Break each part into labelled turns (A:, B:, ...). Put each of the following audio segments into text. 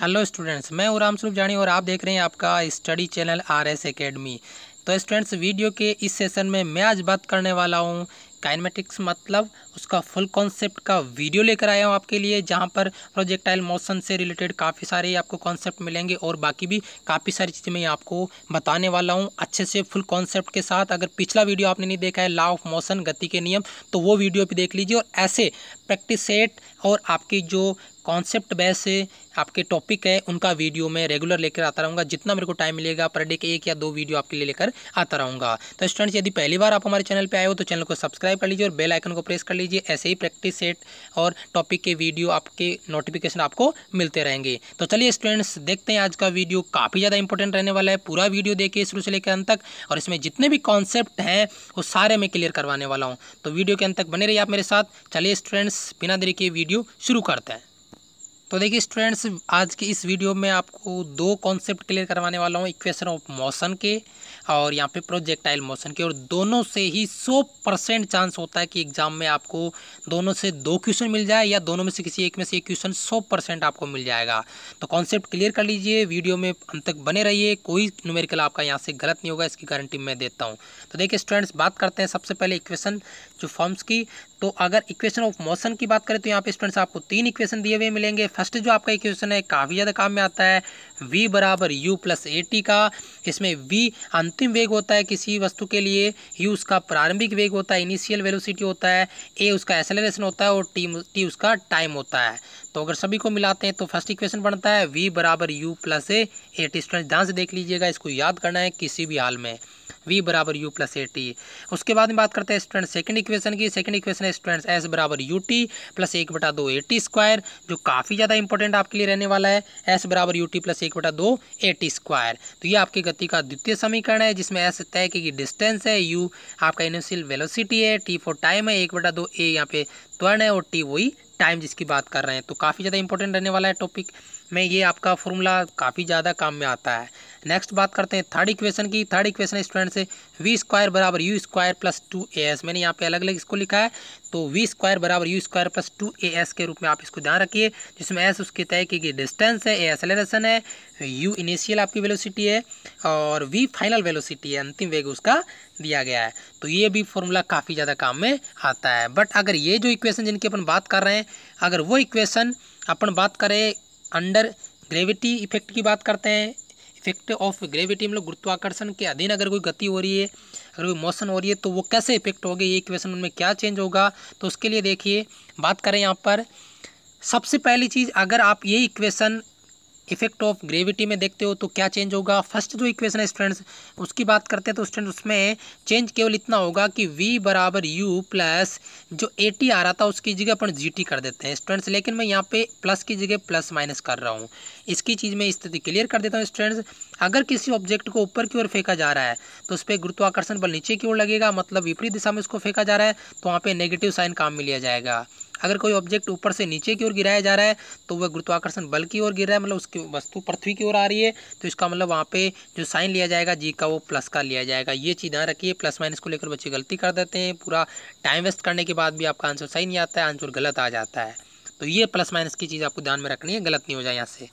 A: hello students मैं उराम स्वरूप जानी और आप देख रहे हैं आपका study channel R S academy तो स्टूडेंट्स वीडियो के इस सेशन में मैं आज बात करने वाला हूँ काइनमेटिक्स मतलब उसका फुल कॉन्सेप्ट का वीडियो लेकर आया हूँ आपके लिए जहाँ पर प्रोजेक्टाइल मोशन से रिलेटेड काफ़ी सारे आपको कॉन्सेप्ट मिलेंगे और बाकी भी काफ़ी सारी चीज़ें मैं आपको बताने वाला हूँ अच्छे से फुल कॉन्सेप्ट के साथ अगर पिछला वीडियो आपने नहीं देखा है लॉ ऑफ मोशन गति के नियम तो वो वीडियो भी देख लीजिए और ऐसे प्रैक्टिस सेट और आपकी जो कॉन्सेप्ट बेस से आपके टॉपिक है उनका वीडियो मैं रेगुलर लेकर आता रहूँगा जितना मेरे को टाइम मिलेगा पर डे के एक या दो वीडियो आपके लिए लेकर आता रहूँगा तो स्टूडेंट्स यदि पहली बार आप हमारे चैनल पर आए हो तो चैनल को सब्सक्राइब कर लीजिए और बेल आइकन को प्रेस कर लीजिए ऐसे ही प्रैक्टिस सेट और टॉपिक के वीडियो आपके नोटिफिकेशन आपको मिलते रहेंगे तो चलिए स्टूडेंट्स देखते हैं आज का वीडियो काफ़ी ज़्यादा इंपॉर्टेंट रहने वाला है पूरा वीडियो देखिए शुरू से लेकर अंत तक और इसमें जितने भी कॉन्सेप्ट हैं वो सारे मैं क्लियर करवाने वाला हूँ तो वीडियो के अंत तक बने रहिए आप मेरे साथ चलिए स्टूडेंट्स बिना देरी के वीडियो शुरू करते हैं तो देखिए स्टूडेंट्स आज के इस वीडियो में आपको दो कॉन्सेप्ट क्लियर करवाने वाला हूँ इक्वेशन ऑफ मोशन के और यहाँ पे प्रोजेक्टाइल मोशन के और दोनों से ही 100 परसेंट चांस होता है कि एग्जाम में आपको दोनों से दो क्वेश्चन मिल जाए या दोनों में से किसी एक में से एक क्वेश्चन सौ परसेंट आपको मिल जाएगा तो कॉन्सेप्ट क्लियर कर लीजिए वीडियो में अंत तक बने रहिए कोई न्यूमेरिकल आपका यहाँ से गलत नहीं होगा इसकी गारंटी मैं देता हूँ तो देखिए स्टूडेंट्स बात करते हैं सबसे पहले इक्वेशन जो फॉर्म्स की तो अगर इक्वेशन ऑफ मोशन की बात करें तो यहाँ पे स्टूडेंट्स आपको तीन इक्वेशन दिए हुए मिलेंगे फर्स्ट जो आपका इक्वेशन है काफ़ी ज़्यादा काम में आता है v बराबर यू प्लस ए टी का इसमें v अंतिम वेग होता है किसी वस्तु के लिए u उसका प्रारंभिक वेग होता है इनिशियल वेलोसिटी होता है a उसका एसेलरेशन होता है और t t उसका टाइम होता है तो अगर सभी को मिलाते हैं तो फर्स्ट इक्वेशन बनता है वी बराबर U plus A T student ध्यान से देख लीजिएगा इसको याद करना है किसी भी हाल में वी बराबर यू प्लस ए टी उसके बाद में बात करते हैं स्टूडेंट सेकंड इक्वेशन की सेकंड इक्वेशन है स्टूडेंट्स एस बराबर यू टी प्लस एक बटा दो ए टी स्क्वायर जो काफ़ी ज़्यादा इंपॉर्टेंट आपके लिए रहने वाला है एस बराबर यू टी प्लस एक बटा दो ए टी स्क्वायर तो ये आपकी गति का द्वितीय समीकरण है जिसमें एस तय की डिस्टेंस है यू आपका इनिशियल वेलोसिटी है टी फॉर टाइम है एक बटा दो ए यहाँ पे त्वरण है और टी वही टाइम जिसकी बात कर रहे हैं तो काफ़ी ज़्यादा इंपॉर्टेंट रहने वाला है टॉपिक में ये आपका फॉर्मूला काफ़ी ज़्यादा काम में आता है नेक्स्ट बात करते हैं थर्ड इक्वेशन की थर्ड इक्वेशन स्टूडेंट से वी स्क्वायर बराबर U square plus two A S मैंने यहाँ पे अलग अलग इसको लिखा है तो वी स्क्वायर बराबर U square plus two A S के रूप में आप इसको ध्यान रखिए जिसमें एस उसके तय की गई डिस्टेंस है ए एसलेशन है यू इनिशियल आपकी वेलोसिटी है और वी फाइनल वेलोसिटी है अंतिम वेग उसका दिया गया है तो ये भी फॉर्मूला काफ़ी ज़्यादा काम में आता है बट अगर ये जो इक्वेशन जिनकी अपन बात कर रहे हैं अगर वो इक्वेशन अपन बात करें अंडर ग्रेविटी इफेक्ट की बात करते हैं इफेक्ट ऑफ ग्रेविटी मतलब गुरुत्वाकर्षण के अधीन अगर कोई गति हो रही है अगर कोई मोशन हो रही है तो वो कैसे इफेक्ट होगी ये क्वेश्चन उनमें क्या चेंज होगा तो उसके लिए देखिए बात करें यहाँ पर सबसे पहली चीज़ अगर आप ये इक्वेशन इफेक्ट ऑफ ग्रेविटी में देखते हो तो क्या चेंज होगा फर्स्ट जो इक्वेशन है स्टूडेंट्स उसकी बात करते हैं तो स्टूडेंट उसमें चेंज केवल इतना होगा कि वी बराबर यू प्लस जो ए टी आ रहा था उसकी जगह अपन जी टी कर देते हैं स्टूडेंट्स लेकिन मैं यहाँ पे प्लस की जगह प्लस माइनस कर रहा हूँ इसकी चीज़ में स्थिति क्लियर कर देता हूँ स्टूडेंट्स अगर किसी ऑब्जेक्ट को ऊपर की ओर फेंका जा रहा है तो उस पर गुरुत्वाकर्षण बल नीचे की ओर लगेगा मतलब विपरीत दिशा में उसको फेंका जा रहा है तो वहाँ पर नेगेटिव साइन काम में लिया जाएगा अगर कोई ऑब्जेक्ट ऊपर से नीचे की ओर गिराया जा रहा है तो वह गुरुत्वाकर्षण बल की ओर गिर रहा है मतलब उसकी वस्तु पृथ्वी की ओर आ रही है तो इसका मतलब वहाँ पे जो साइन लिया जाएगा जी का वो प्लस का लिया जाएगा ये चीज़ ध्यान रखिए प्लस माइनस को लेकर बच्चे गलती कर देते हैं पूरा टाइम वेस्ट करने के बाद भी आपका आंसर सही नहीं आता है आंसर गलत आ जाता है तो ये प्लस माइनस की चीज़ आपको ध्यान में रखनी है गलत नहीं हो जाए यहाँ से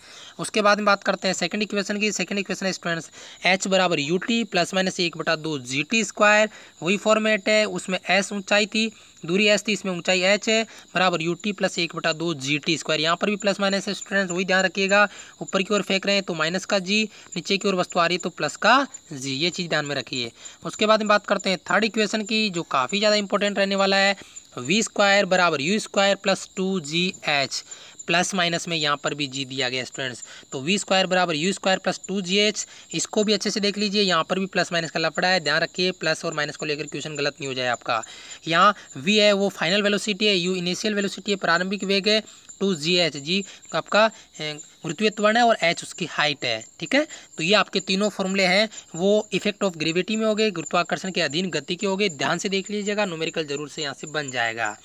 A: उसके बाद में बात करते हैं सेकंड इक्वेशन की सेकंड इक्वेशन है स्टूडेंट्स एच बराबर यू टी प्लस माइनस एक बटा दो जी टी स्क्वायर वही फॉर्मेट है उसमें एस ऊंचाई थी दूरी एस थी इसमें ऊंचाई एच है बराबर यू टी प्लस एक बटा दो जी टी स्क्वायर यहाँ पर भी प्लस माइनस है स्टूडेंट्स वही ध्यान रखिएगा ऊपर की ओर फेंक रहे हैं तो माइनस का जी नीचे की ओर वस्तु आ रही है तो प्लस का जी ये चीज़ ध्यान में रखिए उसके बाद में बात करते हैं थर्ड इक्वेशन की जो काफ़ी ज़्यादा इंपॉर्टेंट रहने वाला है वी स्क्वायर बराबर U square plus two G H plus minus में यहाँ पर भी जी दिया गया स्टूडेंट्स तो वी स्क्वायर बराबर U square plus two G H इसको भी अच्छे से देख लीजिए यहाँ पर भी प्लस माइनस का लफड़ा है ध्यान रखिए प्लस और माइनस को लेकर क्वेश्चन गलत नहीं हो जाए आपका यहाँ वी है वो फाइनल वेलोसिटी है यू इनिशियल वेलोसिटी है प्रारंभिक वेग है टू जी एच जी आपका गुरुत्वत्वण है और एच उसकी हाइट है ठीक है तो ये आपके तीनों फॉर्मूले हैं वो इफेक्ट ऑफ ग्रेविटी में हो गए गुरुत्वाकर्षण के अधीन गति के हो गए ध्यान से देख लीजिएगा नोमेरिकल जरूर से यहाँ से बन जाएगा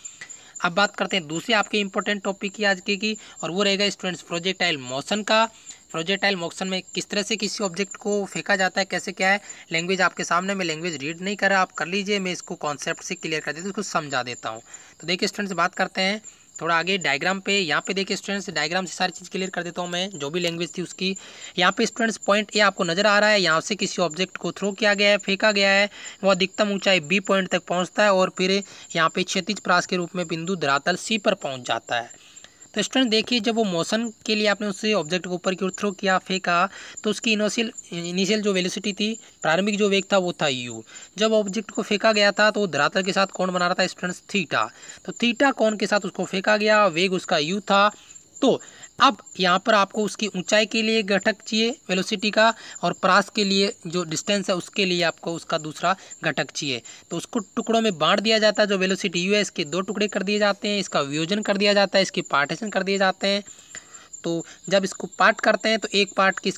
A: अब बात करते हैं दूसरे आपके इंपॉर्टेंट टॉपिक की आज की की और वो रहेगा स्टूडेंट्स प्रोजेक्टाइल मोशन का प्रोजेक्टाइल मोशन में किस तरह से किसी ऑब्जेक्ट को फेंका जाता है कैसे क्या है लैंग्वेज आपके सामने मैं लैंग्वेज रीड नहीं कर रहा आप कर लीजिए मैं इसको कॉन्सेप्ट से क्लियर कर देता हूँ इसको समझा देता हूँ तो देखिए स्टूडेंट्स बात करते हैं थोड़ा आगे डायग्राम पे यहाँ पे देखिए स्टूडेंट्स डायग्राम से सारी चीज़ क्लियर कर देता हूँ मैं जो भी लैंग्वेज थी उसकी यहाँ पे स्टूडेंट्स पॉइंट ए आपको नजर आ रहा है यहाँ से किसी ऑब्जेक्ट को थ्रो किया गया है फेंका गया है वो अधिकतम ऊंचाई बी पॉइंट तक पहुँचता है और फिर यहाँ पे क्षतिज प्रास के रूप में बिंदु धरातल सी पर पहुँच जाता है तो स्टूडेंट देखिए जब वो मोशन के लिए आपने उसे ऑब्जेक्ट के ऊपर की ओर थ्रो किया फेंका तो उसकी इनोशियल इनिशियल जो वेलोसिटी थी प्रारंभिक जो वेग था वो था यू जब ऑब्जेक्ट को फेंका गया था तो धरातल के साथ कौन बना रहा था स्टूडेंट्स थीटा तो थीटा कौन के साथ उसको फेंका गया वेग उसका यू था तो अब यहाँ पर आपको उसकी ऊंचाई के लिए घटक चाहिए वेलोसिटी का और प्रास के लिए जो डिस्टेंस है उसके लिए आपको उसका दूसरा घटक चाहिए तो उसको टुकड़ों में बांट दिया जाता है जो वेलोसिटी यू है इसके दो टुकड़े कर दिए जाते हैं इसका वियोजन कर दिया जाता है इसके पार्टीशन कर दिए जाते हैं तो जब इसको पार्ट करते हैं तो एक पार्ट किस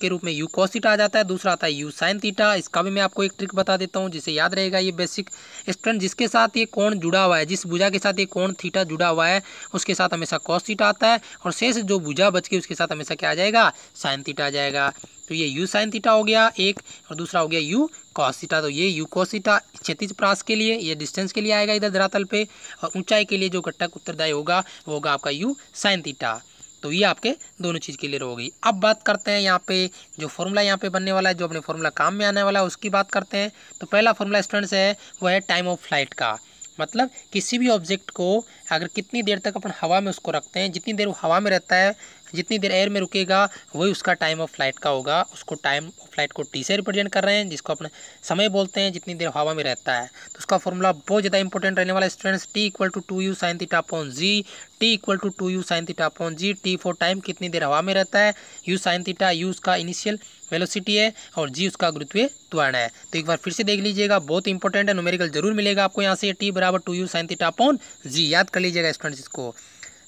A: के रूप में यू कॉसिटा आ जाता है दूसरा आता है यू साइन थीटा इसका भी मैं आपको एक ट्रिक बता देता हूँ जिसे याद रहेगा ये बेसिक स्टूडेंट जिसके साथ ये कोण जुड़ा हुआ है जिस भुजा के साथ ये कोण थीटा जुड़ा हुआ है उसके साथ हमेशा कॉसिटा आता है और शेष जो भुजा बच के उसके साथ हमेशा क्या आ जाएगा साइन थीटा आ जाएगा तो ये यू साइन थीटा हो गया एक और दूसरा हो गया यू कॉसिटा तो ये यू कॉसिटा क्षतिज प्रास के लिए ये डिस्टेंस के लिए आएगा इधर धरातल पे और ऊंचाई के लिए जो घटक उत्तरदायी होगा वो होगा आपका यू साइन थीटा तो ये आपके दोनों चीज़ क्लियर हो गई अब बात करते हैं यहाँ पे जो फॉर्मूला यहाँ पे बनने वाला है जो अपने फॉर्मूला काम में आने वाला है उसकी बात करते हैं तो पहला फॉर्मूला स्टूडेंट्स है वो है टाइम ऑफ फ्लाइट का मतलब किसी भी ऑब्जेक्ट को अगर कितनी देर तक अपन हवा में उसको रखते हैं जितनी देर वो हवा में रहता है जितनी देर एयर में रुकेगा वही उसका टाइम ऑफ फ्लाइट का होगा उसको टाइम ऑफ फ्लाइट को टी से रिप्रेजेंट कर रहे हैं जिसको अपने समय बोलते हैं जितनी देर हवा में रहता है तो उसका फॉर्मूला बहुत ज़्यादा इंपॉर्टेंट रहने वाला students T equal to two U sine theta G T equal to two U sine theta G T for time कितनी देर हवा में रहता है यू साइन थीटा यू उसका इनिशियल वेलोसिटी है और जी उसका गुरुत्वीय त्वरण है तो एक बार फिर से देख लीजिएगा बहुत इंपॉर्टेंट है नोमेरिकल जरूर मिलेगा आपको यहाँ से टी बराबर two U sine theta G याद कर लीजिएगा स्टूडेंट्स इसको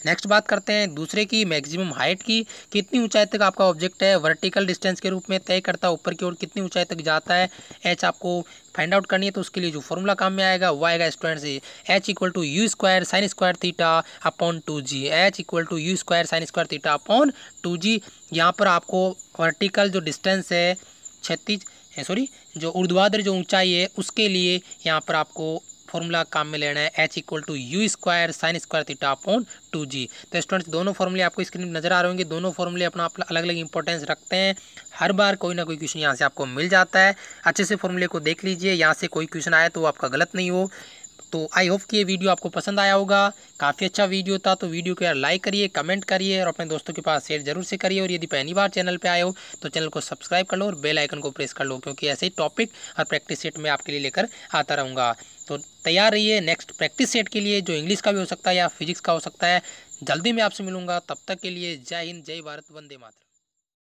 A: नेक्स्ट बात करते हैं दूसरे की मैक्सिमम हाइट की कितनी ऊंचाई तक आपका ऑब्जेक्ट है वर्टिकल डिस्टेंस के रूप में तय करता है ऊपर की ओर कितनी ऊंचाई तक जाता है एच आपको फाइंड आउट करनी है तो उसके लिए जो फॉर्मूला काम में आएगा वो आएगा स्टूडेंट से H equal to U square sine square theta upon two G H equal to U square sine square theta upon two G यहाँ पर आपको वर्टिकल जो डिस्टेंस है छत्तीस सॉरी जो ऊर्ध्वाधर जो ऊंचाई है उसके लिए यहाँ पर आपको फॉर्मूला काम में लेना है H equal to U square sine square theta upon two G तो स्टूडेंट्स दोनों फॉर्मूले आपको स्क्रीन पर नजर आ रहे होंगे दोनों फॉर्मूले अपना अपना अलग अलग इंपॉर्टेंस रखते हैं हर बार कोई ना कोई क्वेश्चन यहाँ से आपको मिल जाता है अच्छे से फॉर्मूले को देख लीजिए यहाँ से कोई क्वेश्चन आया तो आपका गलत नहीं हो तो आई होप कि ये वीडियो आपको पसंद आया होगा काफ़ी अच्छा वीडियो था तो वीडियो को यार लाइक करिए कमेंट करिए और अपने दोस्तों के पास शेयर जरूर से करिए और यदि पहली बार चैनल पे आए हो तो चैनल को सब्सक्राइब कर लो और बेल आइकन को प्रेस कर लो क्योंकि ऐसे ही टॉपिक और प्रैक्टिस सेट मैं आपके लिए लेकर आता रहूँगा तो तैयार रहिए नेक्स्ट प्रैक्टिस सेट के लिए जो इंग्लिश का भी हो सकता है या फिजिक्स का हो सकता है जल्दी मैं आपसे मिलूंगा तब तक के लिए जय हिंद जय भारत वंदे मातरम